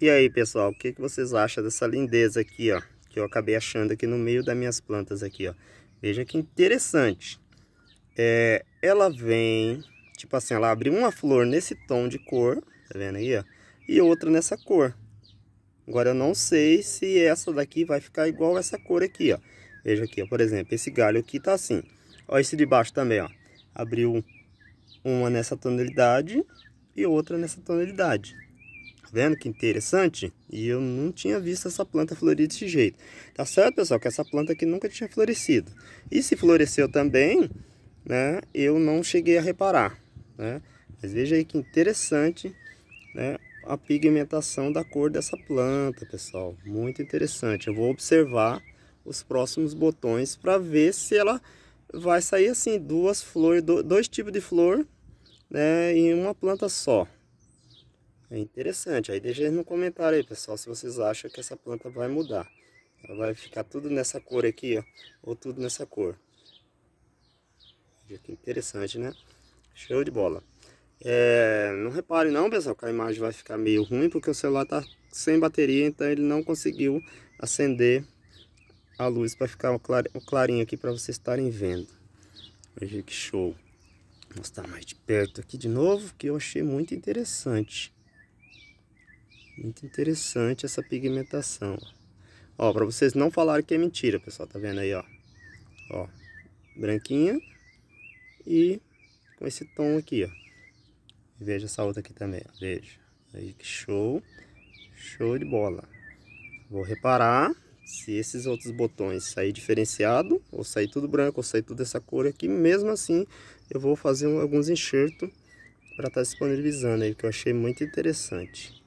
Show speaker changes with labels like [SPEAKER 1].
[SPEAKER 1] E aí pessoal, o que, que vocês acham dessa lindeza aqui, ó? Que eu acabei achando aqui no meio das minhas plantas aqui, ó. Veja que interessante. É, ela vem, tipo assim, ela abre uma flor nesse tom de cor, tá vendo aí, ó? E outra nessa cor. Agora eu não sei se essa daqui vai ficar igual essa cor aqui, ó. Veja aqui, ó, por exemplo, esse galho aqui tá assim. Ó, esse de baixo também, ó. Abriu uma nessa tonalidade e outra nessa tonalidade vendo que interessante? E eu não tinha visto essa planta florir desse jeito. Tá certo, pessoal, que essa planta aqui nunca tinha florescido. E se floresceu também, né, eu não cheguei a reparar, né? Mas veja aí que interessante, né, a pigmentação da cor dessa planta, pessoal. Muito interessante. Eu vou observar os próximos botões para ver se ela vai sair assim, duas flores, dois tipos de flor, né, em uma planta só. É interessante. Aí deixa aí no comentário aí, pessoal, se vocês acham que essa planta vai mudar. Ela vai ficar tudo nessa cor aqui, ó. Ou tudo nessa cor. Olha que interessante, né? Show de bola. É, não repare não, pessoal, que a imagem vai ficar meio ruim, porque o celular tá sem bateria, então ele não conseguiu acender a luz para ficar o clarinho aqui para vocês estarem vendo. Veja que show. Vou mostrar mais de perto aqui de novo, que eu achei muito interessante. Muito interessante essa pigmentação. Ó, pra vocês não falarem que é mentira, pessoal, tá vendo aí, ó. Ó, branquinha e com esse tom aqui, ó. veja essa outra aqui também, ó, veja. Aí, que show, show de bola. Vou reparar se esses outros botões sair diferenciado, ou sair tudo branco, ou sair tudo dessa cor aqui, mesmo assim eu vou fazer alguns enxertos para estar tá disponibilizando aí, que eu achei muito interessante.